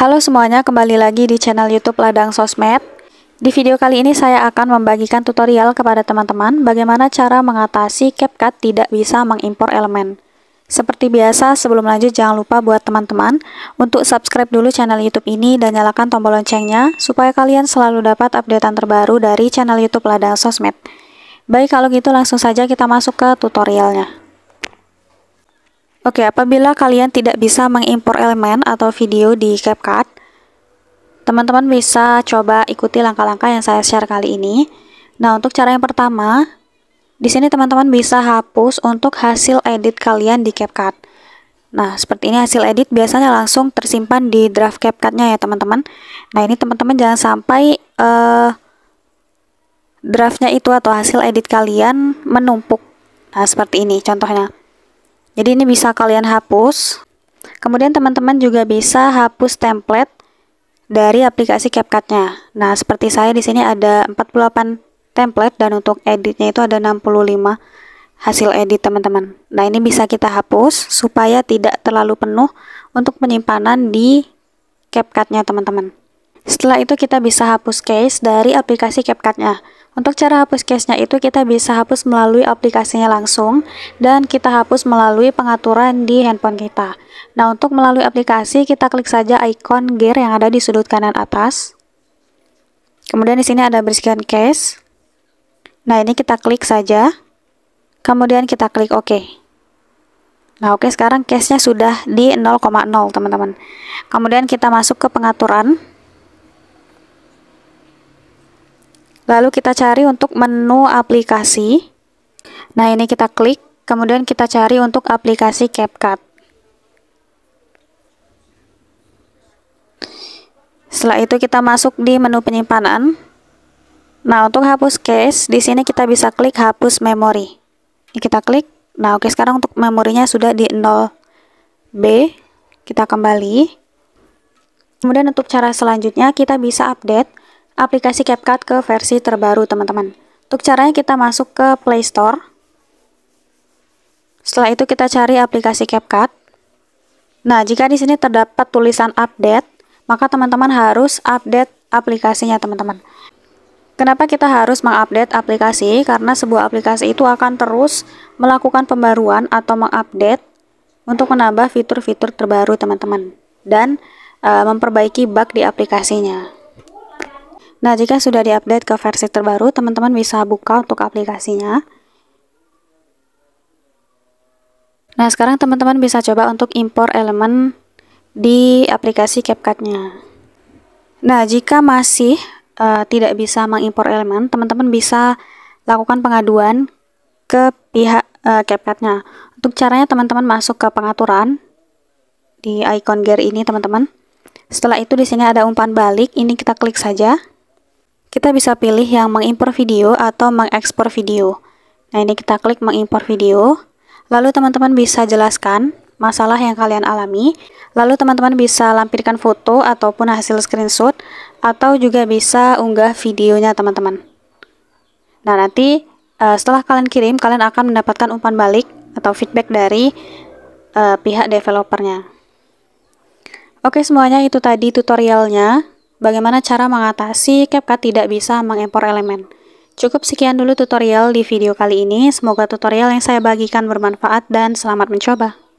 Halo semuanya, kembali lagi di channel YouTube Ladang Sosmed. Di video kali ini saya akan membagikan tutorial kepada teman-teman bagaimana cara mengatasi CapCut tidak bisa mengimpor elemen. Seperti biasa, sebelum lanjut jangan lupa buat teman-teman untuk subscribe dulu channel YouTube ini dan nyalakan tombol loncengnya supaya kalian selalu dapat updatean terbaru dari channel YouTube Ladang Sosmed. Baik, kalau gitu langsung saja kita masuk ke tutorialnya. Oke, apabila kalian tidak bisa mengimpor elemen atau video di CapCut, teman-teman bisa coba ikuti langkah-langkah yang saya share kali ini. Nah, untuk cara yang pertama, di sini teman-teman bisa hapus untuk hasil edit kalian di CapCut. Nah, seperti ini hasil edit biasanya langsung tersimpan di draft CapCut-nya ya, teman-teman. Nah, ini teman-teman jangan sampai uh, draftnya itu atau hasil edit kalian menumpuk. Nah, seperti ini contohnya. Jadi ini bisa kalian hapus. Kemudian teman-teman juga bisa hapus template dari aplikasi CapCut-nya. Nah, seperti saya di sini ada 48 template dan untuk editnya itu ada 65 hasil edit teman-teman. Nah, ini bisa kita hapus supaya tidak terlalu penuh untuk penyimpanan di CapCut-nya teman-teman. Setelah itu kita bisa hapus case dari aplikasi CapCut-nya. Untuk cara hapus case-nya itu kita bisa hapus melalui aplikasinya langsung dan kita hapus melalui pengaturan di handphone kita. Nah, untuk melalui aplikasi kita klik saja ikon gear yang ada di sudut kanan atas. Kemudian di sini ada bersihkan case. Nah, ini kita klik saja. Kemudian kita klik OK. Nah, oke, okay, sekarang case-nya sudah di 0,0, teman-teman. Kemudian kita masuk ke pengaturan. Lalu kita cari untuk menu aplikasi. Nah, ini kita klik, kemudian kita cari untuk aplikasi CapCut. Setelah itu kita masuk di menu penyimpanan. Nah, untuk hapus cache, di sini kita bisa klik hapus memori. Ini kita klik. Nah, oke sekarang untuk memorinya sudah di 0B. Kita kembali. Kemudian untuk cara selanjutnya kita bisa update aplikasi CapCut ke versi terbaru teman-teman. Untuk caranya kita masuk ke Play Store. Setelah itu kita cari aplikasi CapCut. Nah, jika di sini terdapat tulisan update, maka teman-teman harus update aplikasinya teman-teman. Kenapa kita harus mengupdate aplikasi? Karena sebuah aplikasi itu akan terus melakukan pembaruan atau mengupdate untuk menambah fitur-fitur terbaru teman-teman dan e, memperbaiki bug di aplikasinya. Nah, jika sudah diupdate ke versi terbaru, teman-teman bisa buka untuk aplikasinya. Nah, sekarang teman-teman bisa coba untuk impor elemen di aplikasi CapCut-nya. Nah, jika masih uh, tidak bisa mengimpor elemen, teman-teman bisa lakukan pengaduan ke pihak uh, CapCut-nya. Untuk caranya teman-teman masuk ke pengaturan di icon gear ini, teman-teman. Setelah itu di sini ada umpan balik, ini kita klik saja. Kita bisa pilih yang mengimpor video atau mengekspor video. Nah, ini kita klik mengimpor video. Lalu teman-teman bisa jelaskan masalah yang kalian alami. Lalu teman-teman bisa lampirkan foto ataupun hasil screenshot atau juga bisa unggah videonya teman-teman. Nah, nanti uh, setelah kalian kirim, kalian akan mendapatkan umpan balik atau feedback dari uh, pihak developernya. Oke semuanya itu tadi tutorialnya. Bagaimana cara mengatasi CapCut tidak bisa mengimpor elemen? Cukup sekian dulu tutorial di video kali ini. Semoga tutorial yang saya bagikan bermanfaat dan selamat mencoba.